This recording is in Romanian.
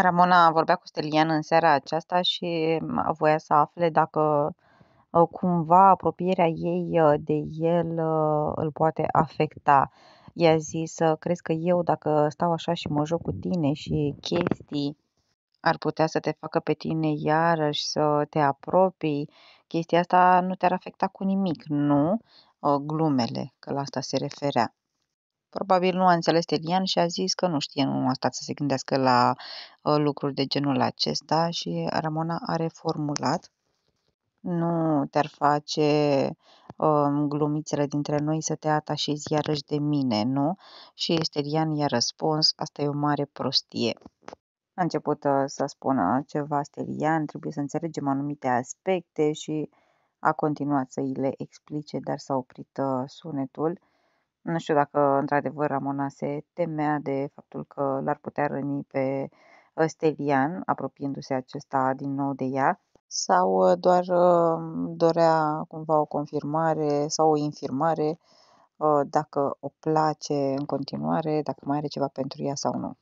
Ramona vorbea cu Stelian în seara aceasta și mm, voia să afle dacă ă, cumva apropierea ei ă, de el ă, îl poate afecta. I-a zis, crezi că eu, dacă stau așa și mă joc cu tine și chestii, ar putea să te facă pe tine iarăși să te apropii, chestia asta nu te-ar afecta cu nimic, nu? Glumele, că la asta se referea. Probabil nu a înțeles Elian și a zis că nu știe, nu a stat să se gândească la ă, lucruri de genul acesta și Ramona a reformulat. Nu te-ar face ă, glumițele dintre noi să te atașezi iarăși de mine, nu? Și Estelian i-a răspuns, asta e o mare prostie. A început uh, să spună ceva Estelian, trebuie să înțelegem anumite aspecte și a continuat să îi le explice, dar s-a oprit uh, sunetul nu știu dacă, într-adevăr, Ramona se temea de faptul că l-ar putea răni pe ă, Stelian, apropiindu-se acesta din nou de ea, sau ă, doar ă, dorea cumva o confirmare sau o infirmare dacă o place în continuare, dacă mai are ceva pentru ea sau nu.